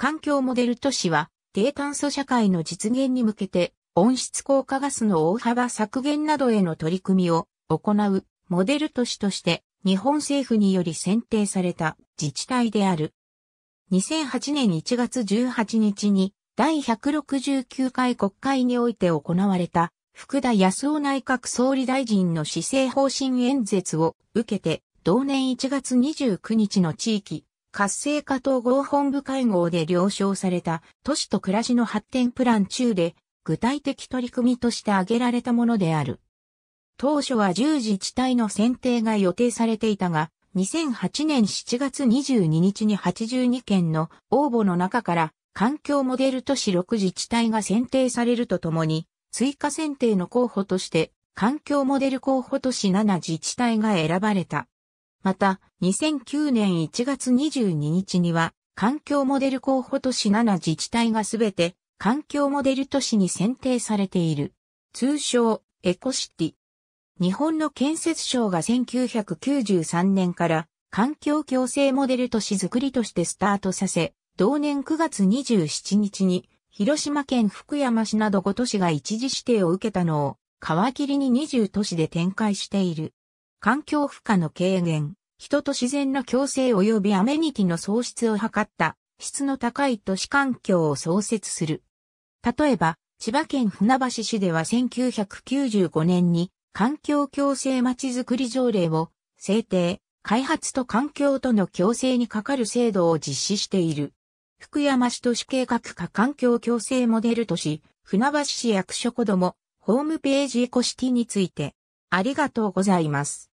環境モデル都市は、低炭素社会の実現に向けて、温室効果ガスの大幅削減などへの取り組みを行うモデル都市として、日本政府により選定された自治体である。2008年1月18日に第169回国会において行われた福田康夫内閣総理大臣の施政方針演説を受けて同年1月29日の地域活性化統合本部会合で了承された都市と暮らしの発展プラン中で具体的取り組みとして挙げられたものである。当初は10自治体の選定が予定されていたが、2008年7月22日に82件の応募の中から環境モデル都市6自治体が選定されるとともに、追加選定の候補として環境モデル候補都市7自治体が選ばれた。また、2009年1月22日には、環境モデル候補都市7自治体がすべて環境モデル都市に選定されている。通称、エコシティ。日本の建設省が1993年から環境共生モデル都市づくりとしてスタートさせ、同年9月27日に広島県福山市など5都市が一時指定を受けたのを皮切りに20都市で展開している。環境負荷の軽減、人と自然の共生及びアメニティの創出を図った質の高い都市環境を創設する。例えば、千葉県船橋市では1995年に環境共生まちづくり条例を制定、開発と環境との共生に係る制度を実施している。福山市都市計画化環境共生モデル都市、船橋市役所子ども、ホームページエコシティについて、ありがとうございます。